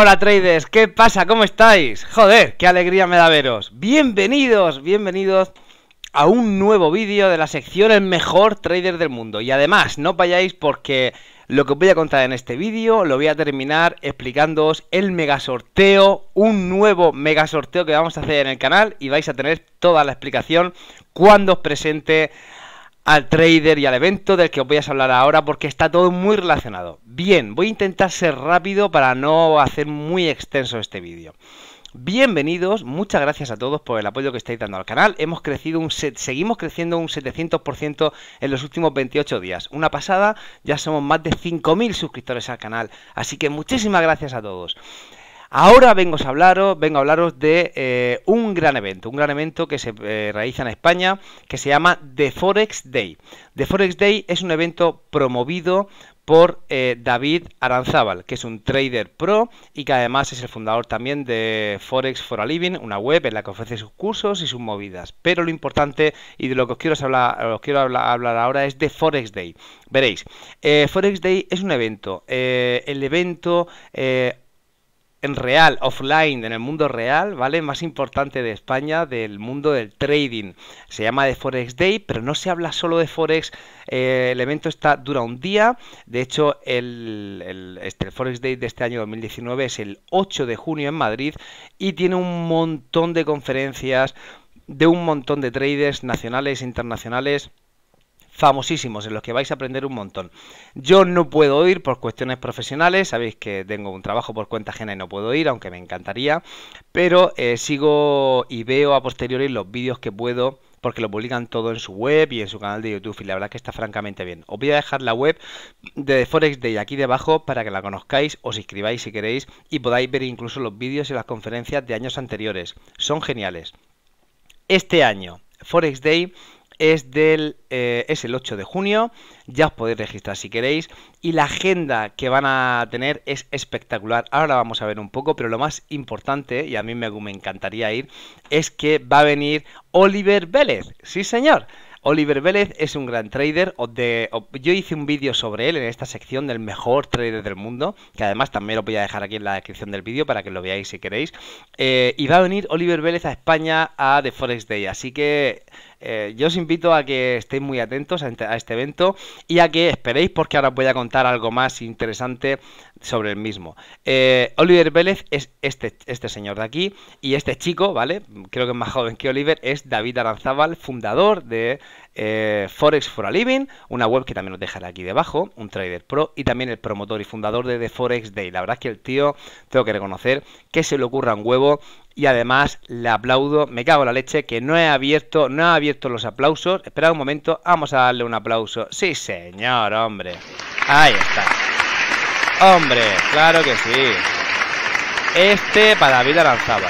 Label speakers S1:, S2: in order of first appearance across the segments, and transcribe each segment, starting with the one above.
S1: Hola traders, ¿qué pasa? ¿Cómo estáis? Joder, qué alegría me da veros. Bienvenidos, bienvenidos a un nuevo vídeo de la sección El mejor trader del mundo. Y además, no vayáis porque lo que os voy a contar en este vídeo lo voy a terminar explicándoos el mega sorteo, un nuevo mega sorteo que vamos a hacer en el canal y vais a tener toda la explicación cuando os presente al trader y al evento del que os voy a hablar ahora porque está todo muy relacionado. Bien, voy a intentar ser rápido para no hacer muy extenso este vídeo. Bienvenidos, muchas gracias a todos por el apoyo que estáis dando al canal. Hemos crecido un seguimos creciendo un 700% en los últimos 28 días. Una pasada, ya somos más de 5000 suscriptores al canal, así que muchísimas gracias a todos. Ahora vengo a hablaros, vengo a hablaros de eh, un gran evento, un gran evento que se eh, realiza en España que se llama The Forex Day. The Forex Day es un evento promovido por eh, David Aranzábal, que es un trader pro y que además es el fundador también de Forex for a Living, una web en la que ofrece sus cursos y sus movidas. Pero lo importante y de lo que os quiero hablar, ahora es de Forex Day. Veréis, Forex Day es un evento, el evento en real, offline, en el mundo real, ¿vale? Más importante de España, del mundo del trading. Se llama de Forex Day, pero no se habla solo de Forex. Eh, el evento está, dura un día. De hecho, el, este, el Forex Day de este año 2019 es el 8 de junio en Madrid y tiene un montón de conferencias de un montón de traders nacionales e internacionales famosísimos en los que vais a aprender un montón. Yo no puedo ir por cuestiones profesionales, sabéis que tengo un trabajo por cuenta ajena y no puedo ir, aunque me encantaría, pero eh, sigo y veo a posteriori los vídeos que puedo porque lo publican todo en su web y en su canal de YouTube y la verdad que está francamente bien. Os voy a dejar la web de Forex Day aquí debajo para que la conozcáis, os inscribáis si queréis y podáis ver incluso los vídeos y las conferencias de años anteriores. Son geniales. Este año, Forex Day es, del, eh, es el 8 de junio, ya os podéis registrar si queréis y la agenda que van a tener es espectacular. Ahora vamos a ver un poco, pero lo más importante, y a mí me, me encantaría ir, es que va a venir Oliver Vélez, sí señor. Oliver Vélez es un gran trader. De, yo hice un vídeo sobre él en esta sección del mejor trader del mundo, que además también lo voy a dejar aquí en la descripción del vídeo para que lo veáis si queréis. Eh, y va a venir Oliver Vélez a España a The Forex Day, así que eh, yo os invito a que estéis muy atentos a este evento y a que esperéis porque ahora os voy a contar algo más interesante sobre el mismo. Eh, Oliver Vélez es este, este, señor de aquí y este chico, ¿vale? Creo que es más joven que Oliver, es David Aranzábal, fundador de eh, Forex for a Living, una web que también os dejaré aquí debajo, un trader pro y también el promotor y fundador de The Forex Day. La verdad es que el tío, tengo que reconocer que se le ocurra un huevo y además le aplaudo, me cago en la leche, que no he abierto, no ha abierto los aplausos. Esperad un momento, vamos a darle un aplauso. Sí, señor, hombre. Ahí está. Hombre, claro que sí. Este para vida lanzaba.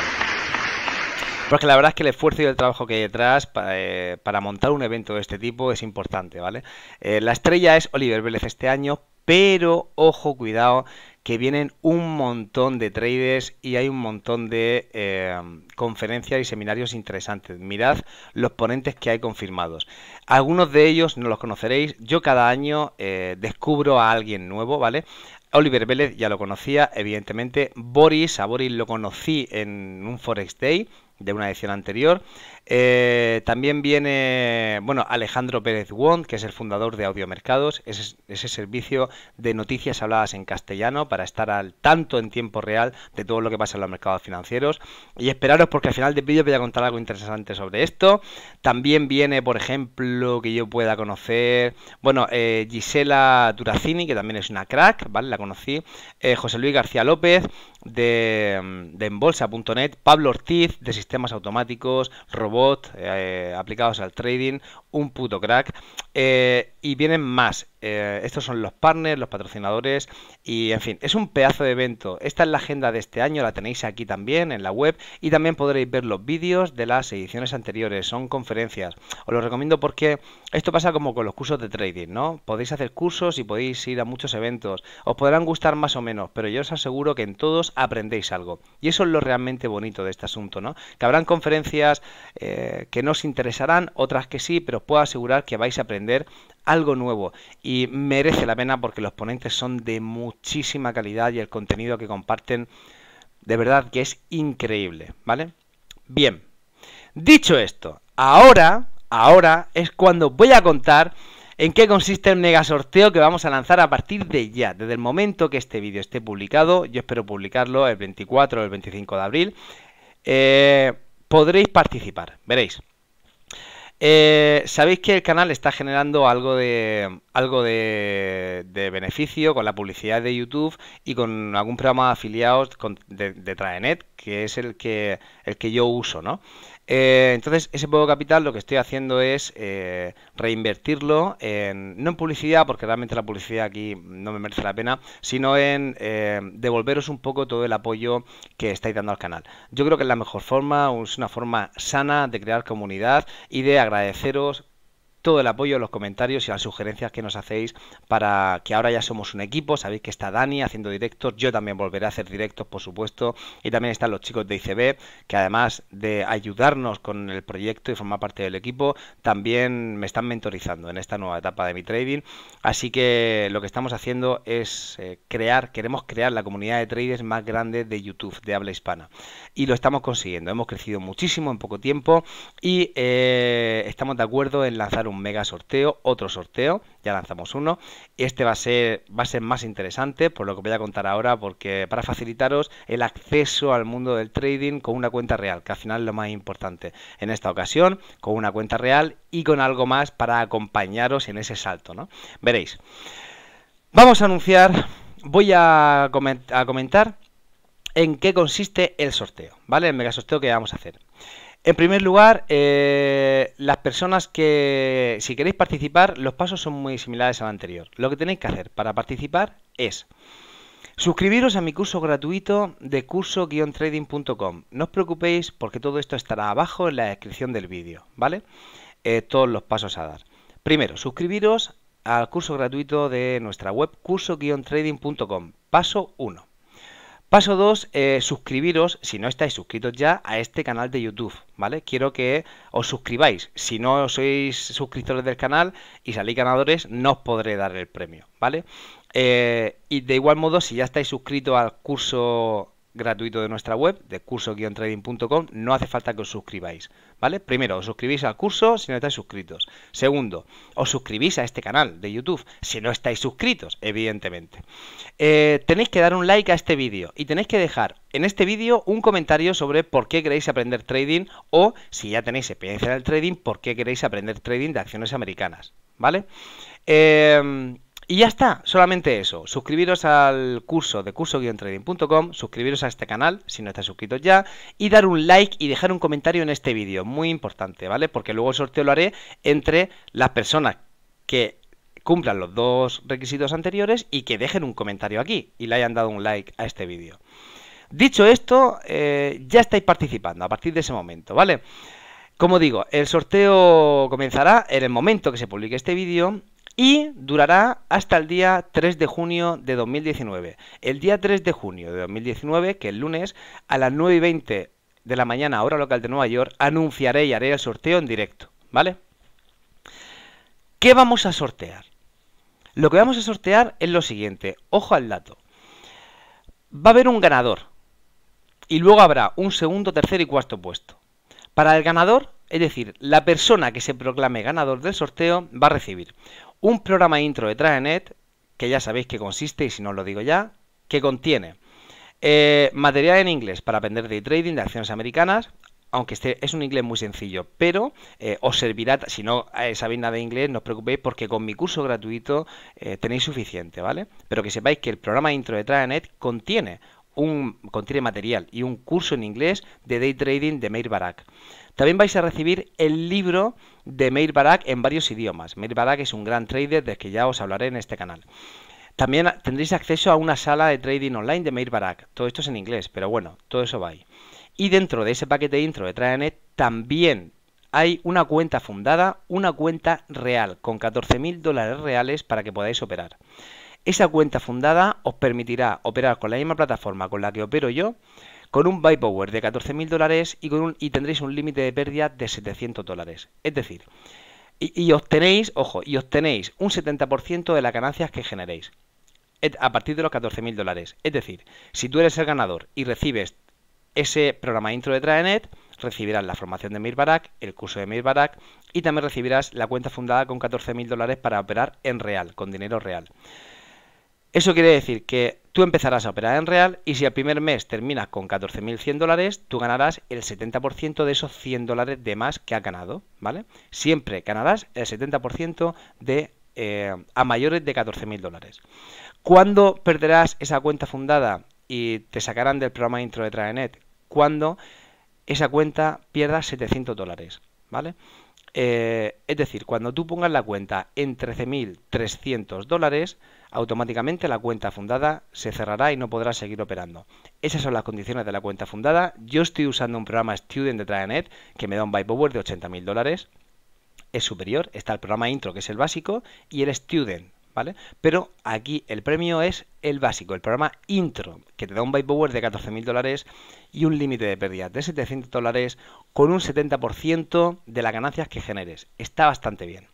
S1: Porque la verdad es que el esfuerzo y el trabajo que hay detrás eh, para, montar un evento de este tipo es importante, ¿vale? Eh, la estrella es Oliver Vélez este año, pero ojo, cuidado, que vienen un montón de traders y hay un montón de eh, conferencias y seminarios interesantes. Mirad los ponentes que hay confirmados. Algunos de ellos no los conoceréis. Yo cada año eh, descubro a alguien nuevo, ¿vale? Oliver Vélez ya lo conocía, evidentemente. Boris, a Boris lo conocí en un Forex Day de una edición anterior. Eh, también viene, bueno, Alejandro Pérez Wond, que es el fundador de Audiomercados, ese, ese servicio de noticias habladas en castellano para estar al tanto en tiempo real de todo lo que pasa en los mercados financieros. Y esperaros porque al final del vídeo voy a contar algo interesante sobre esto. También viene, por ejemplo, que yo pueda conocer, bueno, eh, Gisela Duracini, que también es una crack, ¿vale? La conocí. Eh, José Luis García López de, mm, de Embolsa.net, Pablo Ortiz de Sistemas Automáticos, bot, eh, aplicados al trading, un puto crack. Eh, y vienen más. Eh, estos son los partners, los patrocinadores y en fin, es un pedazo de evento. Esta es la agenda de este año, la tenéis aquí también en la web y también podréis ver los vídeos de las ediciones anteriores, son conferencias. Os lo recomiendo porque esto pasa como con los cursos de trading, ¿no? Podéis hacer cursos y podéis ir a muchos eventos. Os podrán gustar más o menos, pero yo os aseguro que en todos aprendéis algo. Y eso es lo realmente bonito de este asunto, ¿no? Que habrán conferencias eh, que no os interesarán, otras que sí, pero os puedo asegurar que vais a aprender algo nuevo y merece la pena porque los ponentes son de muchísima calidad y el contenido que comparten de verdad que es increíble, ¿vale? Bien, dicho esto, ahora, ahora es cuando voy a contar en qué consiste el mega sorteo que vamos a lanzar a partir de ya, desde el momento que este vídeo esté publicado, yo espero publicarlo el 24 o el 25 de abril, eh, podréis participar, veréis. Eh, Sabéis que el canal está generando algo de algo de, beneficio con la publicidad de YouTube y con algún programa afiliado de, de Traenet, que es el que el que yo uso, ¿no? Eh, entonces, ese poco capital lo que estoy haciendo es eh, reinvertirlo, en, no en publicidad, porque realmente la publicidad aquí no me merece la pena, sino en eh, devolveros un poco todo el apoyo que estáis dando al canal. Yo creo que es la mejor forma, es una forma sana de crear comunidad y de agradeceros todo el apoyo, los comentarios y las sugerencias que nos hacéis para que ahora ya somos un equipo. Sabéis que está Dani haciendo directos, yo también volveré a hacer directos, por supuesto, y también están los chicos de ICB, que además de ayudarnos con el proyecto y formar parte del equipo, también me están mentorizando en esta nueva etapa de mi trading. Así que lo que estamos haciendo es eh, crear, queremos crear la comunidad de traders más grande de YouTube, de habla hispana. Y lo estamos consiguiendo, hemos crecido muchísimo en poco tiempo y eh, estamos de acuerdo en lanzar un mega sorteo, otro sorteo, ya lanzamos uno. Este va a ser, va a ser más interesante, por lo que voy a contar ahora, porque para facilitaros el acceso al mundo del trading con una cuenta real, que al final es lo más importante. En esta ocasión, con una cuenta real y con algo más para acompañaros en ese salto, ¿no? Veréis. Vamos a anunciar, voy a, comentar en qué consiste el sorteo, ¿vale? El mega sorteo que vamos a hacer. En primer lugar, eh, las personas que, si queréis participar, los pasos son muy similares al anterior. Lo que tenéis que hacer para participar es suscribiros a mi curso gratuito de curso-trading.com. No os preocupéis porque todo esto estará abajo en la descripción del vídeo, ¿vale? Eh, todos los pasos a dar. Primero, suscribiros al curso gratuito de nuestra web curso-trading.com. Paso 1. Paso 2, eh, suscribiros, si no estáis suscritos ya, a este canal de YouTube, ¿vale? Quiero que os suscribáis. Si no sois suscriptores del canal y salís ganadores, no os podré dar el premio, ¿vale? Eh, y de igual modo, si ya estáis suscritos al curso gratuito de nuestra web, de curso-trading.com, no hace falta que os suscribáis, ¿vale? Primero, os suscribís al curso si no estáis suscritos. Segundo, os suscribís a este canal de YouTube si no estáis suscritos, evidentemente. Eh, tenéis que dar un like a este vídeo y tenéis que dejar en este vídeo un comentario sobre por qué queréis aprender trading o, si ya tenéis experiencia en el trading, por qué queréis aprender trading de acciones americanas, ¿vale? Eh, y ya está, solamente eso. Suscribiros al curso de curso-trading.com, suscribiros a este canal si no estáis suscritos ya, y dar un like y dejar un comentario en este vídeo. Muy importante, ¿vale? Porque luego el sorteo lo haré entre las personas que cumplan los dos requisitos anteriores y que dejen un comentario aquí y le hayan dado un like a este vídeo. Dicho esto, eh, ya estáis participando a partir de ese momento, ¿vale? Como digo, el sorteo comenzará en el momento que se publique este vídeo y durará hasta el día 3 de junio de 2019. El día 3 de junio de 2019, que el lunes, a las 9 y 20 de la mañana, hora local de Nueva York, anunciaré y haré el sorteo en directo, ¿vale? ¿Qué vamos a sortear? Lo que vamos a sortear es lo siguiente, ojo al dato. Va a haber un ganador y luego habrá un segundo, tercer y cuarto puesto. Para el ganador, es decir, la persona que se proclame ganador del sorteo va a recibir un programa intro de TradeNet, que ya sabéis que consiste, y si no os lo digo ya, que contiene eh, material en inglés para aprender Day trading, de acciones americanas, aunque este es un inglés muy sencillo, pero eh, os servirá, si no eh, sabéis nada de inglés, no os preocupéis porque con mi curso gratuito tenéis suficiente, ¿vale? Pero que sepáis que el programa intro de Tradenet contiene un contiene material y un curso en inglés de day trading de Meir Barak. También vais a recibir el libro de Meir Barak en varios idiomas. Meir Barak es un gran trader del que ya os hablaré en este canal. También tendréis acceso a una sala de trading online de Meir Barak. Todo esto es en inglés, pero bueno, todo eso va ahí. Y dentro de ese paquete de intro de Tradenet también hay una cuenta fundada, una cuenta real, con 14.000 dólares reales para que podáis operar. Esa cuenta fundada os permitirá operar con la misma plataforma con la que opero yo, con un buy power de 14.000 dólares y, con un, y tendréis un límite de pérdida de 700 dólares. Es decir, y, obtenéis, ojo, y obtenéis un 70% de las ganancias que generéis a partir de los 14.000 dólares. Es decir, si tú eres el ganador y recibes ese programa intro de Traenet, recibirás la formación de Mirbarak, el curso de Mirbarak y también recibirás la cuenta fundada con 14.000 dólares para operar en real, con dinero real. Eso quiere decir que tú empezarás a operar en real y si al primer mes terminas con 14.100 dólares, tú ganarás el 70% de esos 100 dólares de más que ha ganado, ¿vale? Siempre ganarás el 70% de eh, a mayores de 14.000 dólares. ¿Cuándo perderás esa cuenta fundada y te sacarán del programa intro de Tradenet? Cuando esa cuenta pierda 700 dólares, ¿vale? Eh, es decir, cuando tú pongas la cuenta en 13.300 dólares, automáticamente la cuenta fundada se cerrará y no podrás seguir operando. Esas son las condiciones de la cuenta fundada. Yo estoy usando un programa Student de Trianet que me da un buy power de 80.000 dólares. Es superior, está el programa intro que es el básico y el Student pero aquí el premio es el básico, el programa intro, que te da un buy power de 14.000 dólares y un límite de pérdidas de 700 dólares con un 70% de las ganancias que generes. Está bastante bien.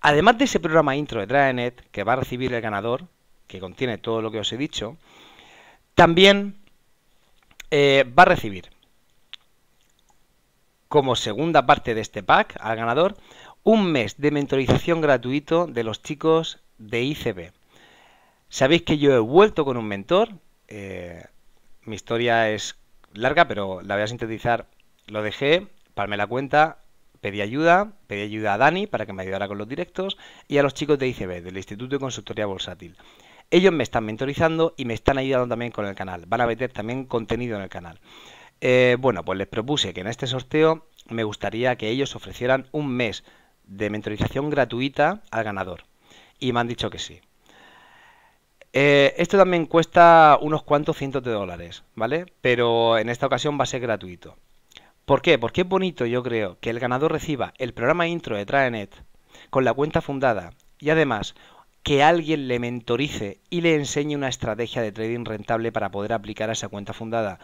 S1: Además de ese programa intro de Draenet que va a recibir el ganador, que contiene todo lo que os he dicho, también eh, va a recibir como segunda parte de este pack al ganador un mes de mentorización gratuito de los chicos de ICB. Sabéis que yo he vuelto con un mentor. Eh, mi historia es larga, pero la voy a sintetizar. Lo dejé, palmé la cuenta, pedí ayuda, pedí ayuda a Dani para que me ayudara con los directos y a los chicos de ICB, del Instituto de Consultoría Bursátil. Ellos me están mentorizando y me están ayudando también con el canal. Van a meter también contenido en el canal. Eh, bueno, pues les propuse que en este sorteo me gustaría que ellos ofrecieran un mes de mentorización gratuita al ganador. Y me han dicho que sí. Eh, esto también cuesta unos cuantos cientos de dólares, ¿vale? Pero en esta ocasión va a ser gratuito. ¿Por qué? Porque es bonito, yo creo, que el ganador reciba el programa intro de Traenet con la cuenta fundada y además que alguien le mentorice y le enseñe una estrategia de trading rentable para poder aplicar a esa cuenta fundada.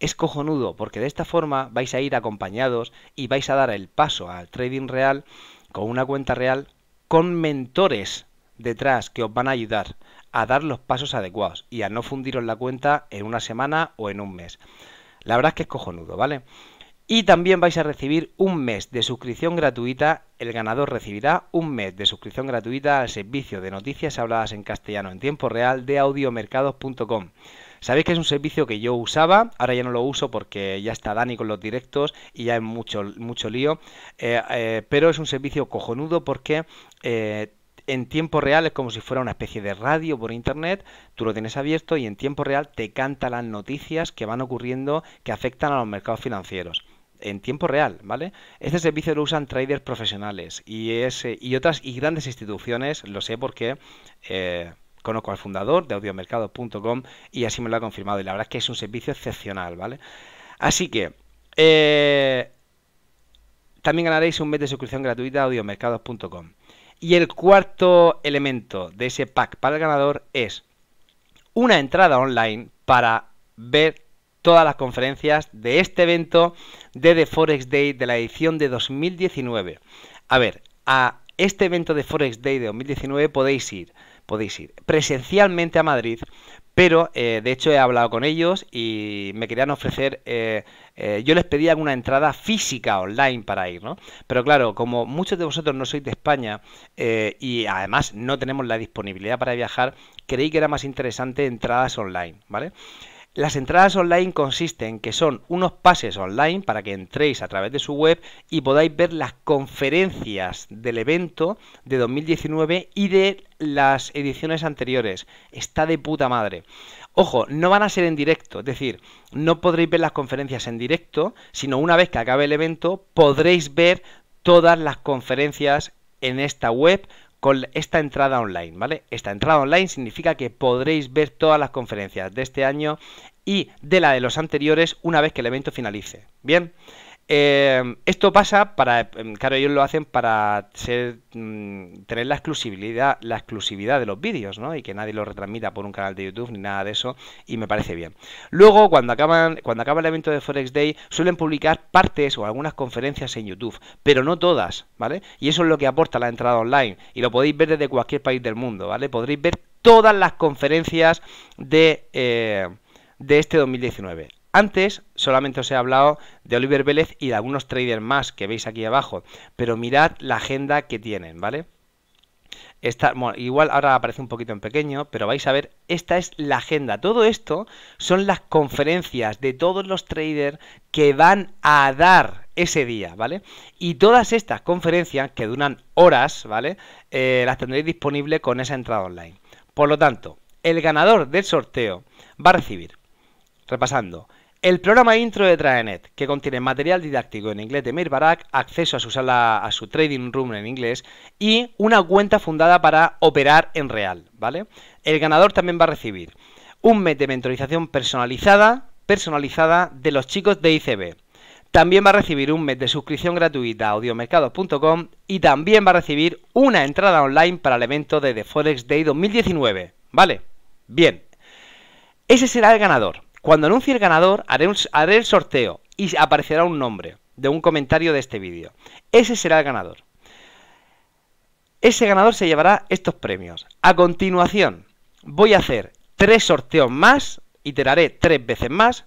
S1: Es cojonudo, porque de esta forma vais a ir acompañados y vais a dar el paso al trading real con una cuenta real, con mentores detrás que os van a ayudar a dar los pasos adecuados y a no fundiros la cuenta en una semana o en un mes. La verdad es que es cojonudo, ¿vale? Y también vais a recibir un mes de suscripción gratuita. El ganador recibirá un mes de suscripción gratuita al servicio de noticias habladas en castellano en tiempo real de audiomercados.com. Sabéis que es un servicio que yo usaba, ahora ya no lo uso porque ya está Dani con los directos y ya es mucho, mucho lío, eh, eh, pero es un servicio cojonudo porque... Eh, en tiempo real es como si fuera una especie de radio por internet, tú lo tienes abierto y en tiempo real te canta las noticias que van ocurriendo que afectan a los mercados financieros en tiempo real, ¿vale? Este servicio lo usan traders profesionales y, y otras y grandes instituciones, lo sé porque Conozco al fundador de audiomercado.com y así me lo ha confirmado. Y la verdad es que es un servicio excepcional, ¿vale? Así que. Eh, también ganaréis un mes de suscripción gratuita a audiomercados.com. Y el cuarto elemento de ese pack para el ganador es una entrada online para ver todas las conferencias de este evento de The Forex Day de la edición de 2019. A ver, a este evento de Forex Day de 2019 podéis ir podéis ir presencialmente a Madrid, pero eh, de hecho he hablado con ellos y me querían ofrecer, eh, eh, yo les pedía una entrada física online para ir, ¿no? Pero claro, como muchos de vosotros no sois de España y además no tenemos la disponibilidad para viajar, creí que era más interesante entradas online, ¿vale? Las entradas online consisten que son unos pases online para que entréis a través de su web y podáis ver las conferencias del evento de 2019 y de las ediciones anteriores. Está de puta madre. Ojo, no van a ser en directo, es decir, no podréis ver las conferencias en directo, sino una vez que acabe el evento podréis ver todas las conferencias en esta web con esta entrada online, ¿vale? Esta entrada online significa que podréis ver todas las conferencias de este año y de la de los anteriores una vez que el evento finalice. Bien, Em, esto pasa para, em, claro, ellos lo hacen para mm, tener la exclusividad, la exclusividad de los vídeos, Y que nadie lo retransmita por un canal de YouTube ni nada de eso, y me parece bien. Luego, cuando acaban, cuando acaba el evento de Forex Day, suelen publicar partes o algunas conferencias en YouTube, pero no todas, ¿vale? Y eso es lo que aporta la entrada online, y lo podéis ver desde cualquier país del mundo, ¿vale? Podréis ver todas las conferencias de, eh, de este 2019. Antes solamente os he hablado de Oliver Vélez y de algunos traders más que veis aquí abajo, pero mirad la agenda que tienen, ¿vale? Esta, igual ahora aparece un poquito en pequeño, pero vais a ver, esta es la agenda. Todo esto son las conferencias de todos los traders que van a dar ese día, ¿vale? Y todas estas conferencias que duran horas, ¿vale? Eh, las tendréis disponible con esa entrada online. Por lo tanto, el ganador del sorteo va a recibir, repasando, el programa intro de Traenet, que contiene material didáctico en inglés de Mir Barak, acceso a su sala, a su trading room en inglés y una cuenta fundada para operar en real, ¿vale? El ganador también va a recibir un mes de mentorización personalizada, personalizada de los chicos de ICB. También va a recibir un mes de suscripción gratuita a audiomercados.com y también va a recibir una entrada online para el evento de The Forex Day 2019, ¿vale? Bien. Ese será el ganador. Cuando anuncie el ganador, haré, haré el sorteo y aparecerá un nombre de un comentario de este vídeo. Ese será el ganador. Ese ganador se llevará estos premios. A continuación, voy a hacer tres sorteos más, iteraré tres veces más,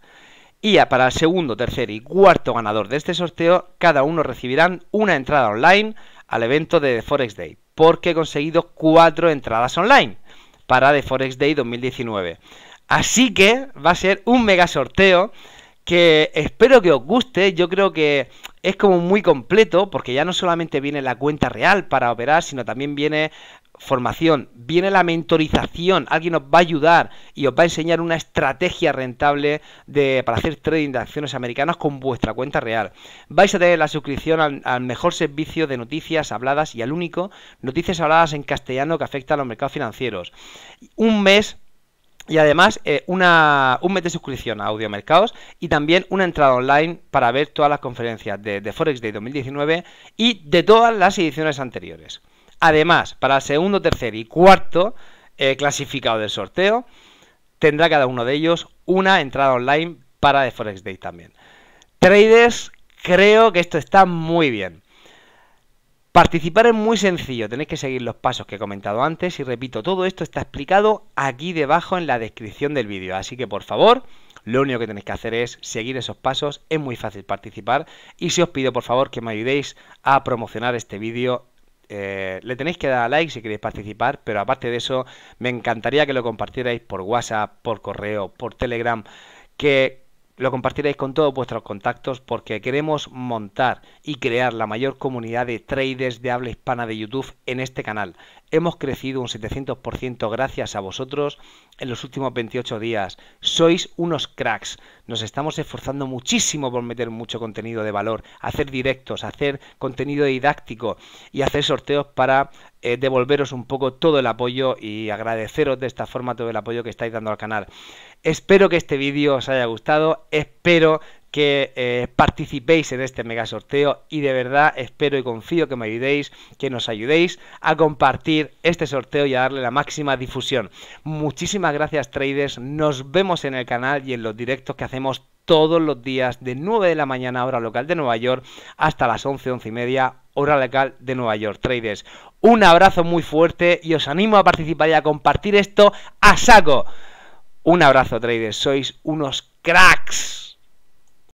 S1: y para el segundo, tercer y cuarto ganador de este sorteo, cada uno recibirán una entrada online al evento de The Forex Day, porque he conseguido cuatro entradas online para The Forex Day 2019. Así que va a ser un mega sorteo que espero que os guste. Yo creo que es como muy completo porque ya no solamente viene la cuenta real para operar, sino también viene formación, viene la mentorización, alguien os va a ayudar y os va a enseñar una estrategia rentable para hacer trading de acciones americanas con vuestra cuenta real. Vais a tener la suscripción al, mejor servicio de noticias habladas y al único, noticias habladas en castellano que afecta a los mercados financieros. Un mes y además eh, un mes de suscripción a Audiomercados y también una entrada online para ver todas las conferencias de, Forex Day 2019 y de todas las ediciones anteriores. Además, para el segundo, tercer y cuarto eh, clasificado del sorteo, tendrá cada uno de ellos una entrada online para de Forex Day también. Traders, creo que esto está muy bien. Participar es muy sencillo, tenéis que seguir los pasos que he comentado antes y repito, todo esto está explicado aquí debajo en la descripción del vídeo, así que por favor, lo único que tenéis que hacer es seguir esos pasos, es muy fácil participar y si os pido por favor que me ayudéis a promocionar este vídeo eh, le tenéis que dar a like si queréis participar, pero aparte de eso, me encantaría que lo compartierais por WhatsApp, por correo, por Telegram, que lo compartiréis con todos vuestros contactos porque queremos montar y crear la mayor comunidad de traders de habla hispana de YouTube en este canal. Hemos crecido un 700% gracias a vosotros en los últimos 28 días. Sois unos cracks. Nos estamos esforzando muchísimo por meter mucho contenido de valor, hacer directos, hacer contenido didáctico y hacer sorteos para eh, devolveros un poco todo el apoyo y agradeceros de esta forma todo el apoyo que estáis dando al canal. Espero que este vídeo os haya gustado. Espero que eh, participéis en este mega sorteo y de verdad espero y confío que me ayudéis, que nos ayudéis a compartir este sorteo y a darle la máxima difusión. Muchísimas gracias traders, nos vemos en el canal y en los directos que hacemos todos los días de 9 de la mañana hora local de Nueva York hasta las 11, 11 y media hora local de Nueva York. Traders, un abrazo muy fuerte y os animo a participar y a compartir esto a saco. Un abrazo traders, sois unos cracks.